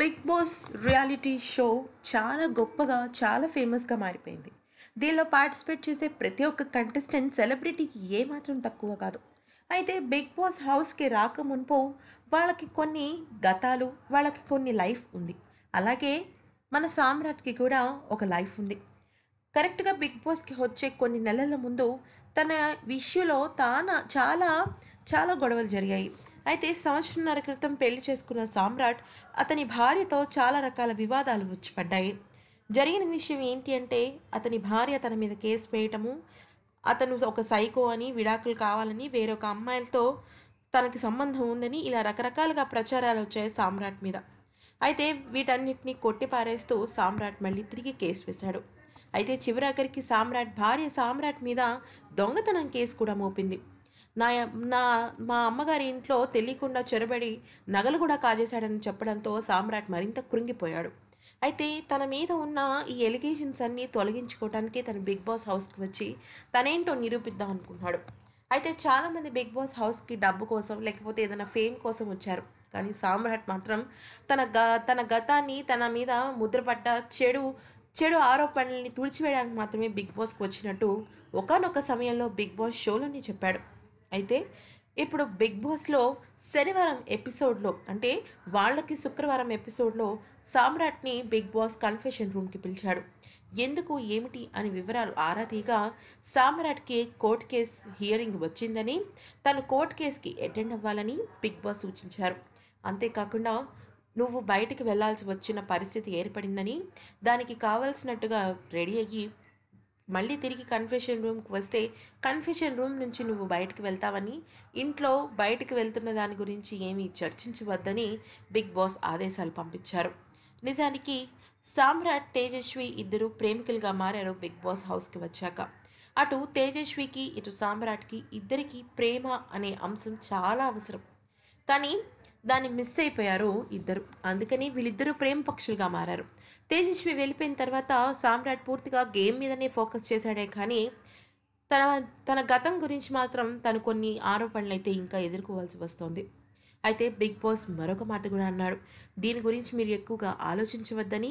big boss reality show చాలా గొప్పగా చాలా ఫేమస్గా మారిపోయింది దీనిలో పార్టిసిపేట్ చేసే ప్రతి ఒక్క కంటెస్టెంట్ సెలబ్రిటీకి ఏమాత్రం తక్కువ కాదు అయితే బిగ్ బాస్ హౌస్కి రాక మునుపు వాళ్ళకి కొన్ని గతాలు వాళ్ళకి కొన్ని లైఫ్ ఉంది అలాగే మన సామ్రాట్కి కూడా ఒక లైఫ్ ఉంది కరెక్ట్గా బిగ్ బాస్కి వచ్చే కొన్ని నెలల ముందు తన విష్యూలో తాన చాలా చాలా గొడవలు జరిగాయి అయితే సంవత్సరంన్నర క్రితం పెళ్లి చేసుకున్న సామ్రాట్ అతని భార్యతో చాలా రకాల వివాదాలు వచ్చిపడ్డాయి జరిగిన విషయం ఏంటి అంటే అతని భార్య తన మీద కేసు వేయటము అతను ఒక సైకో అని విడాకులు కావాలని వేరొక అమ్మాయిలతో తనకి సంబంధం ఉందని ఇలా రకరకాలుగా ప్రచారాలు వచ్చాయి సామ్రాట్ మీద అయితే వీటన్నిటిని కొట్టిపారేస్తూ సామ్రాట్ మళ్ళీ తిరిగి కేసు వేశాడు అయితే చివరాఖరికి సామ్రాట్ భార్య సామ్రాట్ మీద దొంగతనం కేసు కూడా మోపింది నా నా మా అమ్మగారి ఇంట్లో తెలియకుండా చొరబడి నగలు కూడా కాజేశాడని చెప్పడంతో సామ్రాట్ మరింత కృంగిపోయాడు అయితే తన మీద ఉన్న ఈ ఎలిగేషన్స్ అన్నీ తొలగించుకోవటానికే తన బిగ్ బాస్ హౌస్కి వచ్చి తనేంటో నిరూపిద్దాం అనుకున్నాడు అయితే చాలామంది బిగ్ బాస్ హౌస్కి డబ్బు కోసం లేకపోతే ఏదైనా ఫేమ్ కోసం వచ్చారు కానీ సామ్రాట్ మాత్రం తన గ తన గతాన్ని తన మీద ముద్రపడ్డ చెడు చెడు ఆరోపణల్ని తుడిచివేయడానికి మాత్రమే బిగ్ బాస్కి వచ్చినట్టు ఒకనొక సమయంలో బిగ్ బాస్ షోలోనే చెప్పాడు అయితే ఇప్పుడు బిగ్ బాస్లో శనివారం ఎపిసోడ్లో అంటే వాళ్ళకి శుక్రవారం ఎపిసోడ్లో సామ్రాట్ని బిగ్ బాస్ కన్ఫెషన్ రూమ్కి పిలిచాడు ఎందుకు ఏమిటి అని వివరాలు ఆరా తీగా సామ్రాట్కి కోర్టు కేస్ హియరింగ్ వచ్చిందని తను కోర్టు కేసుకి అటెండ్ అవ్వాలని బిగ్ బాస్ సూచించారు అంతేకాకుండా నువ్వు బయటికి వెళ్లాల్సి వచ్చిన పరిస్థితి ఏర్పడిందని దానికి కావలసినట్టుగా రెడీ అయ్యి మళ్ళీ తిరిగి కన్ఫెషన్ రూమ్కి వస్తే కన్ఫెషన్ రూమ్ నుంచి నువ్వు బయటకు వెళ్తావని ఇంట్లో బయటకు వెళ్తున్న దాని గురించి ఏమీ చర్చించవద్దని బిగ్ బాస్ ఆదేశాలు పంపించారు నిజానికి సామ్రాట్ తేజస్వి ఇద్దరు ప్రేమికులుగా మారారు బిగ్ బాస్ హౌస్కి వచ్చాక అటు తేజస్వికి ఇటు సామ్రాట్కి ఇద్దరికి ప్రేమ అనే అంశం చాలా అవసరం కానీ దాన్ని మిస్ అయిపోయారు ఇద్దరు అందుకని వీళ్ళిద్దరూ ప్రేమ పక్షులుగా మారారు తేజస్వి వెళ్ళిపోయిన తర్వాత సామ్రాట్ పూర్తిగా గేమ్ మీదనే ఫోకస్ చేశాడే కానీ తన తన గతం గురించి మాత్రం తను కొన్ని ఆరోపణలు అయితే ఇంకా ఎదుర్కోవాల్సి వస్తోంది అయితే బిగ్ బాస్ మరొక మాట కూడా అన్నాడు దీని గురించి మీరు ఎక్కువగా ఆలోచించవద్దని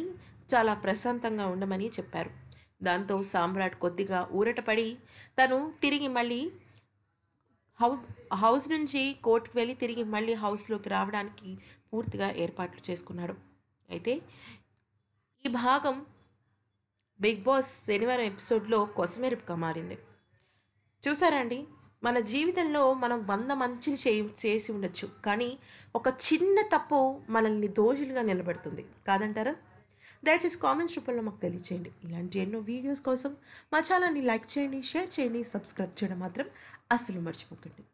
చాలా ప్రశాంతంగా ఉండమని చెప్పారు దాంతో సామ్రాట్ కొద్దిగా ఊరటపడి తను తిరిగి మళ్ళీ హౌ హౌస్ నుంచి కోర్టుకు వెళ్ళి తిరిగి మళ్ళీ హౌస్లోకి రావడానికి పూర్తిగా ఏర్పాట్లు చేసుకున్నాడు అయితే ఈ భాగం బిగ్ బాస్ శనివారం ఎపిసోడ్లో కొసమెరుపుగా మారింది చూసారండి మన జీవితంలో మనం వంద మంచిని చేయి చేసి ఉండొచ్చు కానీ ఒక చిన్న తప్పు మనల్ని దోషులుగా నిలబెడుతుంది కాదంటారా దయచేసి కామెంట్స్ రూపంలో మాకు తెలియచేయండి ఇలాంటి ఎన్నో వీడియోస్ కోసం మా ఛానల్ని లైక్ చేయండి షేర్ చేయండి సబ్స్క్రైబ్ చేయడం మాత్రం అస్సలు మర్చిపోకండి